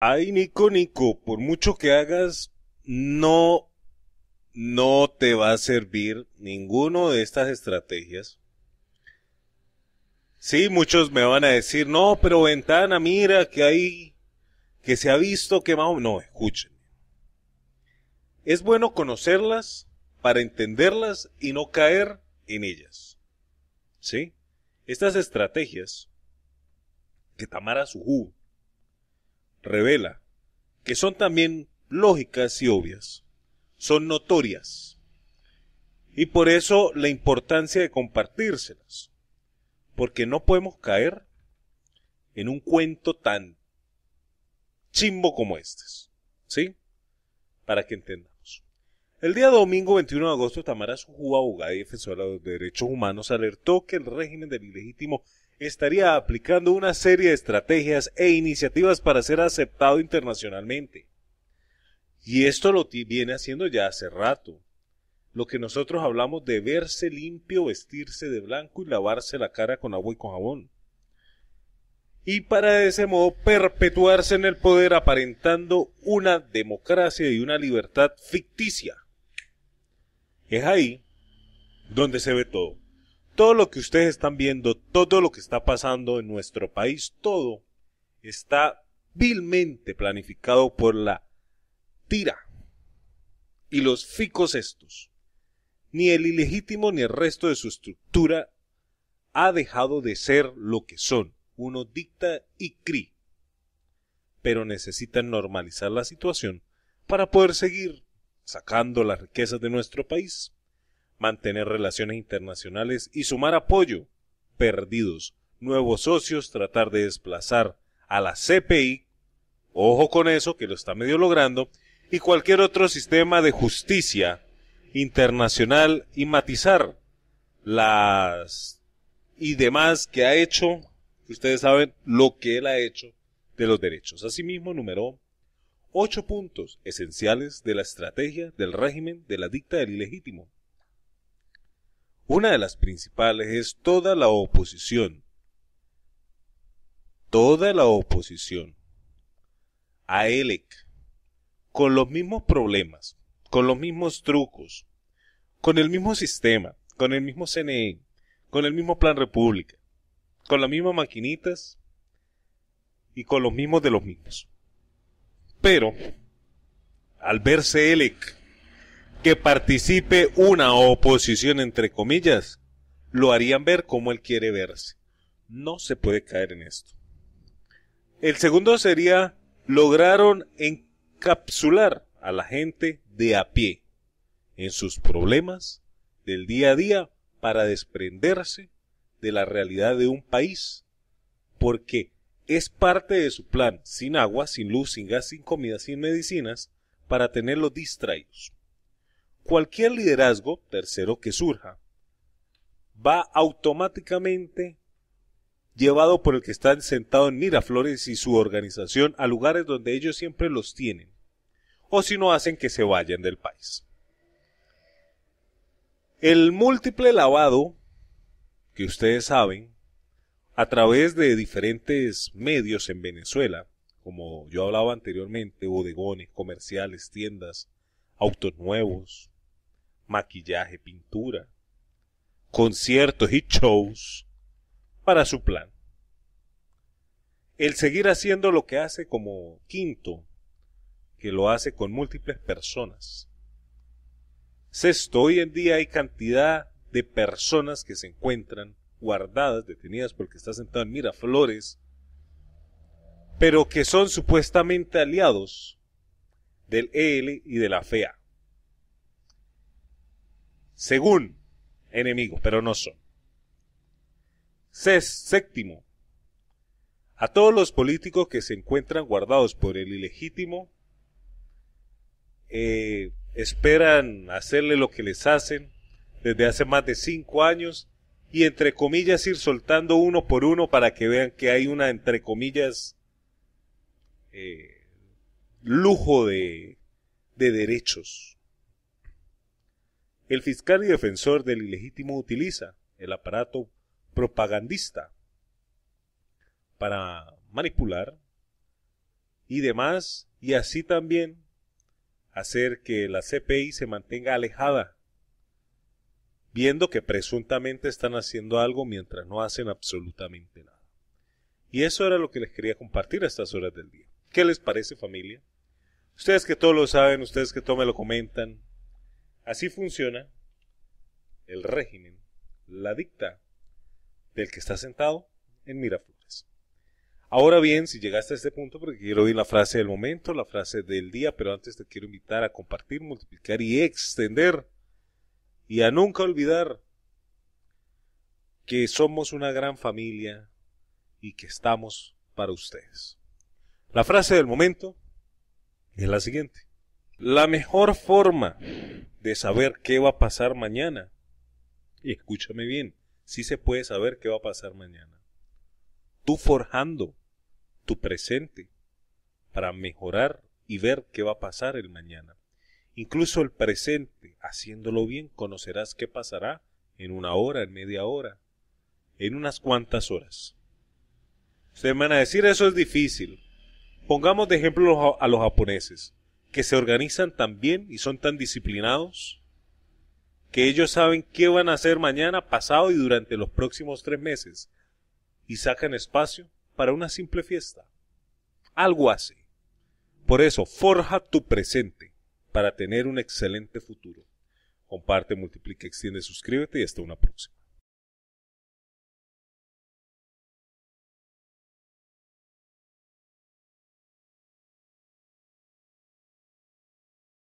Ay, Nico, Nico, por mucho que hagas, no, no te va a servir ninguno de estas estrategias. Sí, muchos me van a decir, no, pero ventana, mira que hay, que se ha visto que No, escuchen. Es bueno conocerlas para entenderlas y no caer en ellas. ¿Sí? Estas estrategias que Tamara jugo revela, que son también lógicas y obvias, son notorias. Y por eso la importancia de compartírselas, porque no podemos caer en un cuento tan chimbo como este, ¿sí? Para que entendamos. El día domingo 21 de agosto, Tamara Sujú, abogada y defensora de los derechos humanos, alertó que el régimen del ilegítimo estaría aplicando una serie de estrategias e iniciativas para ser aceptado internacionalmente. Y esto lo viene haciendo ya hace rato. Lo que nosotros hablamos de verse limpio, vestirse de blanco y lavarse la cara con agua y con jabón. Y para de ese modo perpetuarse en el poder aparentando una democracia y una libertad ficticia. Es ahí donde se ve todo todo lo que ustedes están viendo, todo lo que está pasando en nuestro país, todo está vilmente planificado por la tira y los ficos estos. Ni el ilegítimo ni el resto de su estructura ha dejado de ser lo que son. Uno dicta y crí. Pero necesitan normalizar la situación para poder seguir sacando las riquezas de nuestro país mantener relaciones internacionales y sumar apoyo, perdidos, nuevos socios, tratar de desplazar a la CPI, ojo con eso, que lo está medio logrando, y cualquier otro sistema de justicia internacional y matizar las y demás que ha hecho, ustedes saben lo que él ha hecho de los derechos. Asimismo, número ocho puntos esenciales de la estrategia del régimen de la dicta del ilegítimo, una de las principales es toda la oposición. Toda la oposición. A ELEC. Con los mismos problemas, con los mismos trucos, con el mismo sistema, con el mismo CNE, con el mismo Plan República, con las mismas maquinitas y con los mismos de los mismos. Pero, al verse ELEC que participe una oposición, entre comillas, lo harían ver como él quiere verse. No se puede caer en esto. El segundo sería, lograron encapsular a la gente de a pie en sus problemas del día a día para desprenderse de la realidad de un país, porque es parte de su plan, sin agua, sin luz, sin gas, sin comida, sin medicinas, para tenerlos distraídos cualquier liderazgo tercero que surja va automáticamente llevado por el que está sentado en Miraflores y su organización a lugares donde ellos siempre los tienen, o si no hacen que se vayan del país. El múltiple lavado, que ustedes saben, a través de diferentes medios en Venezuela, como yo hablaba anteriormente, bodegones, comerciales, tiendas, autos nuevos, maquillaje, pintura, conciertos y shows para su plan. El seguir haciendo lo que hace como quinto, que lo hace con múltiples personas. Sexto, hoy en día hay cantidad de personas que se encuentran guardadas, detenidas porque está sentado en Miraflores, pero que son supuestamente aliados del EL y de la FEA según enemigos, pero no son. séptimo, a todos los políticos que se encuentran guardados por el ilegítimo, eh, esperan hacerle lo que les hacen desde hace más de cinco años y entre comillas ir soltando uno por uno para que vean que hay una entre comillas eh, lujo de, de derechos el fiscal y defensor del ilegítimo utiliza el aparato propagandista para manipular y demás, y así también hacer que la CPI se mantenga alejada, viendo que presuntamente están haciendo algo mientras no hacen absolutamente nada. Y eso era lo que les quería compartir a estas horas del día. ¿Qué les parece familia? Ustedes que todo lo saben, ustedes que todo me lo comentan, Así funciona el régimen, la dicta del que está sentado en Miraflores. Ahora bien, si llegaste a este punto, porque quiero oír la frase del momento, la frase del día, pero antes te quiero invitar a compartir, multiplicar y extender y a nunca olvidar que somos una gran familia y que estamos para ustedes. La frase del momento es la siguiente. La mejor forma de saber qué va a pasar mañana. Y escúchame bien, sí se puede saber qué va a pasar mañana. Tú forjando tu presente para mejorar y ver qué va a pasar el mañana. Incluso el presente, haciéndolo bien, conocerás qué pasará en una hora, en media hora, en unas cuantas horas. Ustedes van a decir, eso es difícil. Pongamos de ejemplo a los japoneses que se organizan tan bien y son tan disciplinados que ellos saben qué van a hacer mañana, pasado y durante los próximos tres meses y sacan espacio para una simple fiesta. Algo así. Por eso, forja tu presente para tener un excelente futuro. Comparte, multiplica, extiende, suscríbete y hasta una próxima.